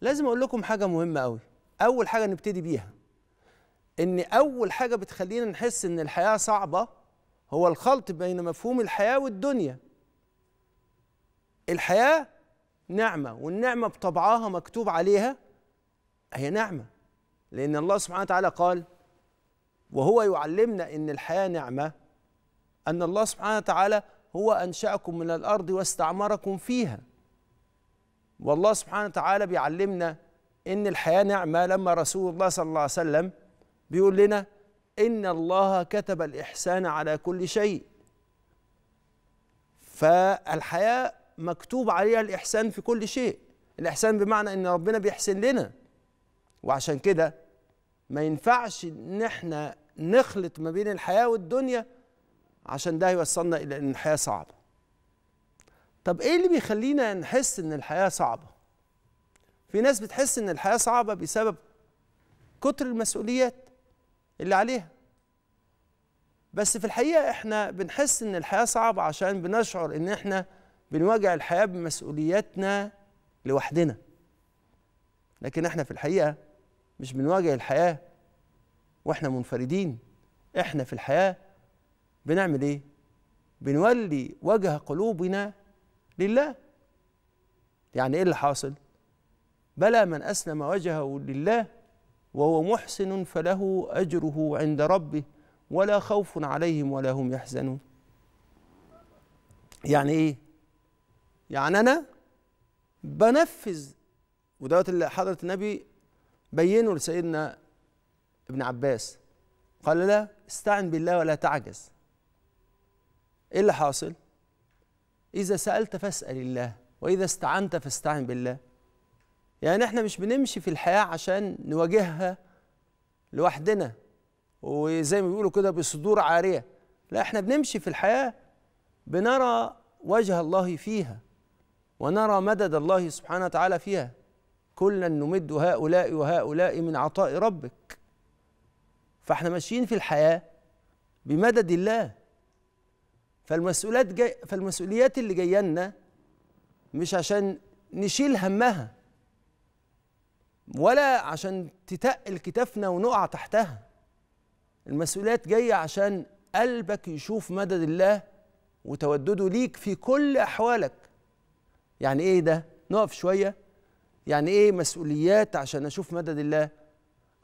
لازم اقول لكم حاجه مهمه قوي اول حاجه نبتدي بيها ان اول حاجه بتخلينا نحس ان الحياه صعبه هو الخلط بين مفهوم الحياه والدنيا الحياه نعمه والنعمه بطبعها مكتوب عليها هي نعمه لان الله سبحانه وتعالى قال وهو يعلمنا ان الحياه نعمه ان الله سبحانه وتعالى هو انشاكم من الارض واستعمركم فيها والله سبحانه وتعالى بيعلمنا ان الحياه نعمه لما رسول الله صلى الله عليه وسلم بيقول لنا ان الله كتب الاحسان على كل شيء فالحياه مكتوب عليها الاحسان في كل شيء الاحسان بمعنى ان ربنا بيحسن لنا وعشان كده ما ينفعش ان احنا نخلط ما بين الحياه والدنيا عشان ده يوصلنا الى ان الحياه صعبه طب ايه اللي بيخلينا نحس ان الحياه صعبه في ناس بتحس ان الحياه صعبه بسبب كتر المسؤوليات اللي عليها بس في الحقيقه احنا بنحس ان الحياه صعبه عشان بنشعر ان احنا بنواجه الحياه بمسؤولياتنا لوحدنا لكن احنا في الحقيقه مش بنواجه الحياه واحنا منفردين احنا في الحياه بنعمل ايه بنولي وجه قلوبنا لله يعني ايه اللي حاصل بلى من اسلم وجهه لله وهو محسن فله اجره عند ربه ولا خوف عليهم ولا هم يحزنون يعني ايه يعني انا بنفذ ودوت اللي حضره النبي بينه لسيدنا ابن عباس قال لا استعن بالله ولا تعجز ايه اللي حاصل إذا سألت فاسأل الله وإذا استعنت فاستعن بالله يعني احنا مش بنمشي في الحياة عشان نواجهها لوحدنا وزي ما بيقولوا كده بصدور عارية لا احنا بنمشي في الحياة بنرى وجه الله فيها ونرى مدد الله سبحانه وتعالى فيها كلا نمد هؤلاء وهؤلاء من عطاء ربك فاحنا ماشيين في الحياة بمدد الله فالمسؤوليات جاي فالمسؤوليات اللي جايه لنا مش عشان نشيل همها ولا عشان تتقل كتافنا ونقع تحتها المسؤوليات جايه عشان قلبك يشوف مدد الله وتودده ليك في كل احوالك يعني ايه ده نقف شويه يعني ايه مسؤوليات عشان اشوف مدد الله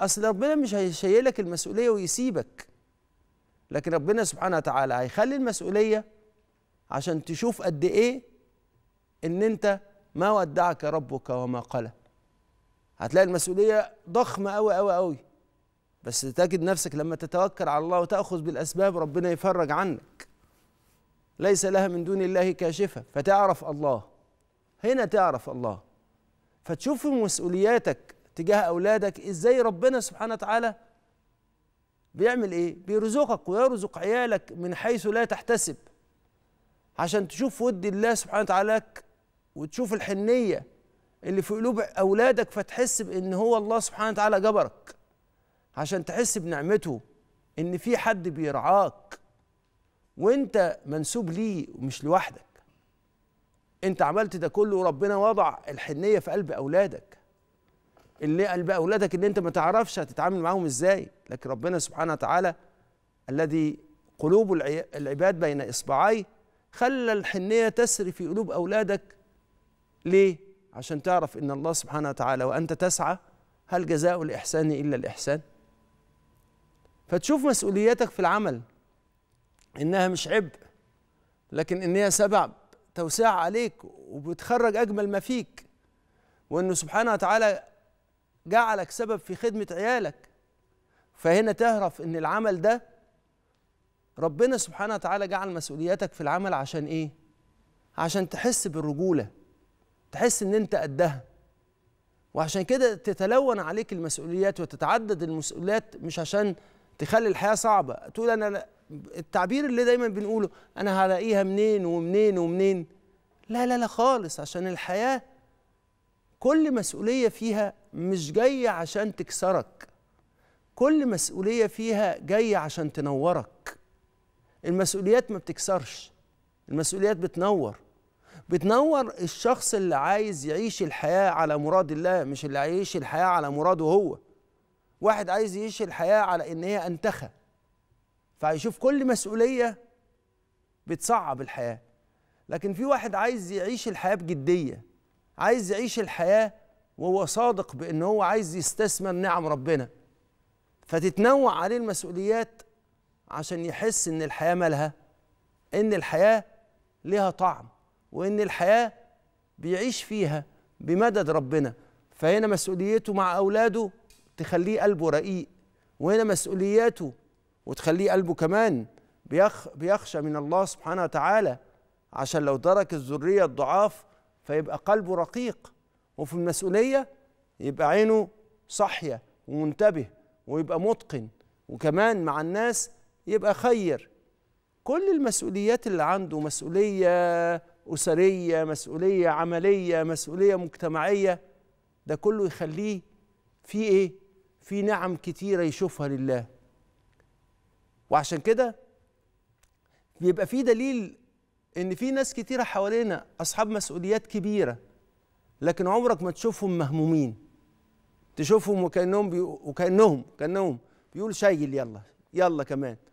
اصل ربنا مش هيشيلك المسؤوليه ويسيبك لكن ربنا سبحانه وتعالى هيخلي المسؤوليه عشان تشوف قد ايه ان انت ما ودعك ربك وما قلى هتلاقي المسؤوليه ضخمه قوي قوي قوي بس تجد نفسك لما تتوكل على الله وتاخذ بالاسباب ربنا يفرج عنك ليس لها من دون الله كاشفه فتعرف الله هنا تعرف الله فتشوف مسؤولياتك تجاه اولادك ازاي ربنا سبحانه وتعالى بيعمل ايه بيرزقك ويرزق عيالك من حيث لا تحتسب عشان تشوف ود الله سبحانه وتعالى لك وتشوف الحنيه اللي في قلوب اولادك فتحس بان هو الله سبحانه وتعالى جبرك عشان تحس بنعمته ان في حد بيرعاك وانت منسوب ليه ومش لوحدك انت عملت ده كله وربنا وضع الحنيه في قلب اولادك اللي قال بقى اولادك اللي انت ما تعرفش هتتعامل معاهم ازاي لكن ربنا سبحانه وتعالى الذي قلوب العباد بين اصبعيه خلى الحنيه تسري في قلوب اولادك ليه عشان تعرف ان الله سبحانه وتعالى وانت تسعى هل جزاء الاحسان الا الاحسان فتشوف مسؤوليتك في العمل انها مش عبء لكن ان هي سبب توسيع عليك وبتخرج اجمل ما فيك وانه سبحانه وتعالى جعلك سبب في خدمة عيالك فهنا تعرف ان العمل ده ربنا سبحانه وتعالى جعل مسؤولياتك في العمل عشان ايه عشان تحس بالرجولة تحس ان انت قدها وعشان كده تتلون عليك المسؤوليات وتتعدد المسؤوليات مش عشان تخلي الحياة صعبة تقول انا التعبير اللي دايما بنقوله انا هلاقيها منين ومنين ومنين لا لا لا خالص عشان الحياة كل مسؤولية فيها مش جاية عشان تكسرك كل مسؤولية فيها جاية عشان تنورك المسؤوليات ما بتكسرش المسؤوليات بتنور بتنور الشخص اللي عايز يعيش الحياة على مراد الله مش اللي عايش الحياة على مراده هو واحد عايز يعيش الحياة على إن هي أنتخى فهيشوف كل مسؤولية بتصعب الحياة لكن في واحد عايز يعيش الحياة بجدية عايز يعيش الحياه وهو صادق بان هو عايز يستثمر نعم ربنا فتتنوع عليه المسؤوليات عشان يحس ان الحياه مالها ان الحياه لها طعم وان الحياه بيعيش فيها بمدد ربنا فهنا مسؤوليته مع اولاده تخليه قلبه رقيق وهنا مسؤولياته وتخليه قلبه كمان بيخ بيخشى من الله سبحانه وتعالى عشان لو ترك الذريه الضعاف فيبقى قلبه رقيق وفي المسؤولية يبقى عينه صحية ومنتبه ويبقى متقن وكمان مع الناس يبقى خير كل المسؤوليات اللي عنده مسؤولية أسرية مسؤولية عملية مسؤولية مجتمعية ده كله يخليه في إيه؟ في نعم كتيرة يشوفها لله وعشان كده بيبقى في دليل ان في ناس كتيره حوالينا اصحاب مسؤوليات كبيره لكن عمرك ما تشوفهم مهمومين تشوفهم وكانهم بي... وكانهم كانهم بيقول شايل يلا يلا كمان